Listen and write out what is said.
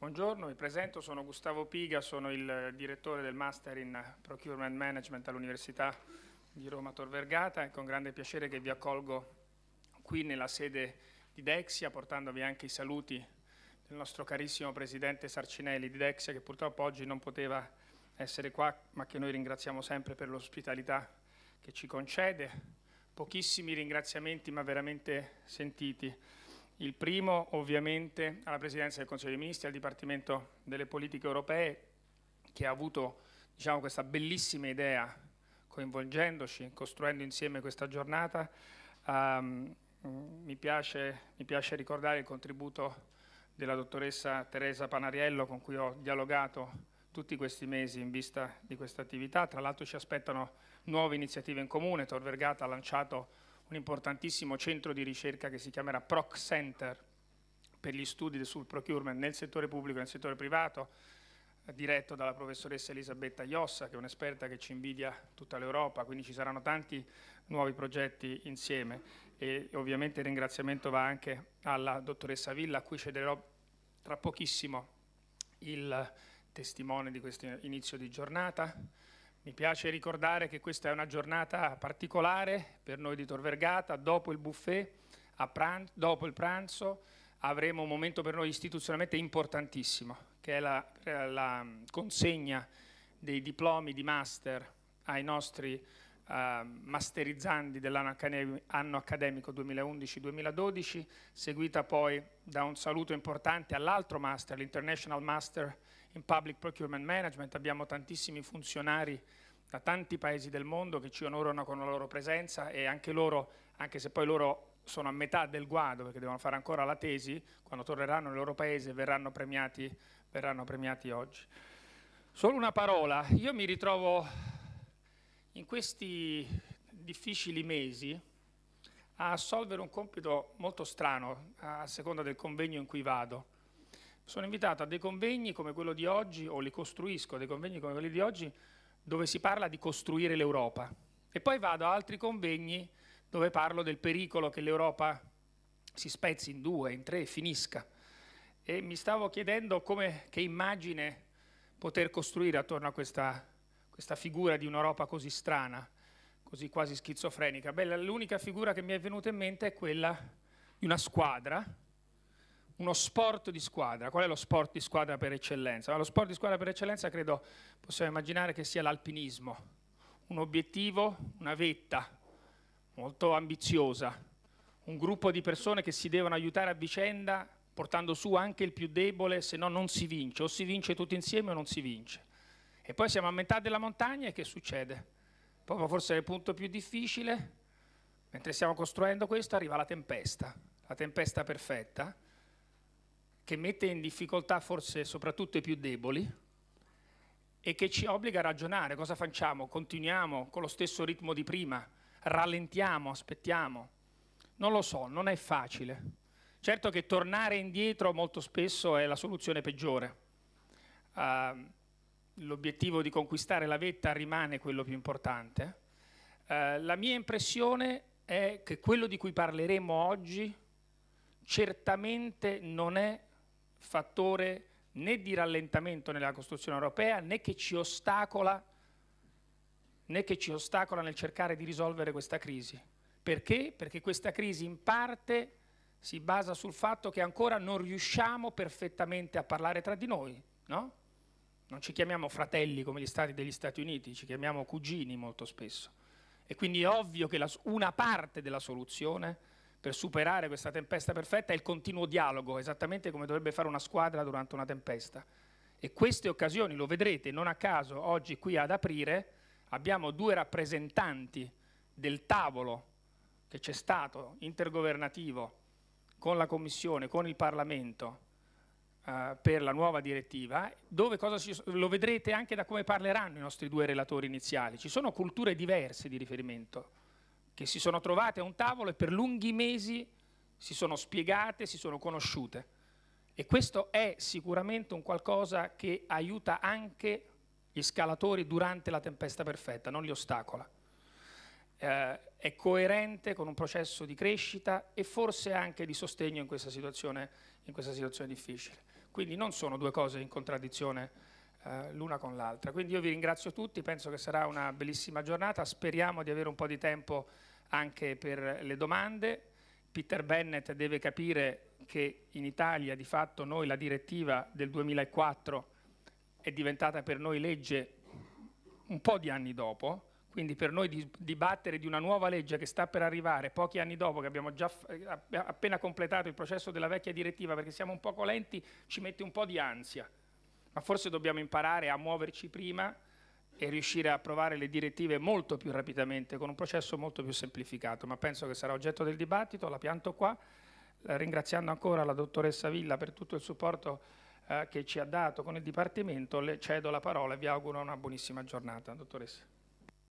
Buongiorno, mi presento, sono Gustavo Piga, sono il direttore del Master in Procurement Management all'Università di Roma Tor Vergata È con grande piacere che vi accolgo qui nella sede di Dexia portandovi anche i saluti del nostro carissimo presidente Sarcinelli di Dexia che purtroppo oggi non poteva essere qua ma che noi ringraziamo sempre per l'ospitalità che ci concede. Pochissimi ringraziamenti ma veramente sentiti. Il primo ovviamente alla Presidenza del Consiglio dei Ministri, al Dipartimento delle Politiche Europee, che ha avuto diciamo, questa bellissima idea, coinvolgendoci, costruendo insieme questa giornata. Um, mi, piace, mi, piace, ricordare il contributo della dottoressa Teresa Panariello con cui ho dialogato tutti questi mesi in vista di questa attività. Tra l'altro ci aspettano nuove iniziative in comune. Tor Vergata ha lanciato un importantissimo centro di ricerca che si chiamerà Proc Center per gli studi sul procurement nel settore pubblico e nel settore privato, eh, diretto dalla professoressa Elisabetta Iossa, che è un'esperta che ci invidia tutta l'Europa, quindi ci saranno tanti nuovi progetti insieme e ovviamente il ringraziamento va anche alla dottoressa Villa, a cui cederò tra pochissimo il testimone di questo inizio di giornata. Mi piace ricordare che questa è una giornata particolare per noi di Tor Vergata, dopo il buffet, pranzo, dopo il pranzo avremo un momento per noi istituzionalmente importantissimo, che è la, la consegna dei diplomi di master ai nostri eh, masterizzandi dell'anno accademico 2011-2012, seguita poi da un saluto importante all'altro master, l'International Master in Public Procurement Management, abbiamo tantissimi funzionari da tanti paesi del mondo che ci onorano con la loro presenza e anche loro, anche se poi loro sono a metà del guado perché devono fare ancora la tesi, quando torneranno nel loro paese verranno premiati, verranno premiati oggi. Solo una parola, io mi ritrovo in questi difficili mesi a assolvere un compito molto strano a seconda del convegno in cui vado sono invitato a dei convegni come quello di oggi, o li costruisco, dei convegni come quelli di oggi, dove si parla di costruire l'Europa. E poi vado a altri convegni dove parlo del pericolo che l'Europa si spezzi in due, in tre, e finisca. E mi stavo chiedendo come, che immagine poter costruire attorno a questa, questa figura di un'Europa così strana, così quasi schizofrenica. Beh, l'unica figura che mi è venuta in mente è quella di una squadra uno sport di squadra. Qual è lo sport di squadra per eccellenza? Ma lo sport di squadra per eccellenza credo possiamo immaginare che sia l'alpinismo. Un obiettivo, una vetta molto ambiziosa, un gruppo di persone che si devono aiutare a vicenda portando su anche il più debole, se no non si vince, o si vince tutti insieme o non si vince. E poi siamo a metà della montagna e che succede? Proprio forse nel punto più difficile, mentre stiamo costruendo questo arriva la tempesta, la tempesta perfetta, che mette in difficoltà forse soprattutto i più deboli e che ci obbliga a ragionare cosa facciamo, continuiamo con lo stesso ritmo di prima, rallentiamo, aspettiamo. Non lo so, non è facile. Certo che tornare indietro molto spesso è la soluzione peggiore. Uh, l'obiettivo di conquistare la vetta rimane quello più importante. Uh, la mia impressione è che quello di cui parleremo oggi certamente non è fattore né di rallentamento nella costruzione europea né che ci ostacola, né che ci ostacola nel cercare di risolvere questa crisi. Perché? Perché questa crisi in parte si basa sul fatto che ancora non riusciamo perfettamente a parlare tra di noi, no? Non ci chiamiamo fratelli come gli stati degli Stati Uniti, ci chiamiamo cugini molto spesso. E quindi è ovvio che la, una parte della soluzione per superare questa tempesta perfetta è il continuo dialogo, esattamente come dovrebbe fare una squadra durante una tempesta. E queste occasioni, lo vedrete, non a caso oggi qui ad aprire abbiamo due rappresentanti del tavolo che c'è stato intergovernativo con la Commissione, con il Parlamento eh, per la nuova direttiva, dove si, lo vedrete anche da come parleranno i nostri due relatori iniziali. Ci sono culture diverse di riferimento che si sono trovate a un tavolo e per lunghi mesi si sono spiegate, si sono conosciute. E questo è sicuramente un qualcosa che aiuta anche gli scalatori durante la tempesta perfetta, non li ostacola. Eh, è coerente con un processo di crescita e forse anche di sostegno in questa situazione, in questa situazione difficile. Quindi non sono due cose in contraddizione eh, l'una con l'altra. Quindi io vi ringrazio tutti, penso che sarà una bellissima giornata, speriamo di avere un po' di tempo anche per le domande. Peter Bennett deve capire che in Italia di fatto noi la direttiva del 2004 è diventata per noi legge un po' di anni dopo, quindi per noi dibattere di una nuova legge che sta per arrivare pochi anni dopo che abbiamo già eh, appena completato il processo della vecchia direttiva perché siamo un poco lenti ci mette un po' di ansia, ma forse dobbiamo imparare a muoverci prima e riuscire a approvare le direttive molto più rapidamente, con un processo molto più semplificato, ma penso che sarà oggetto del dibattito, la pianto qua, ringraziando ancora la dottoressa Villa per tutto il supporto eh, che ci ha dato con il Dipartimento, le cedo la parola e vi auguro una buonissima giornata. Dottoressa.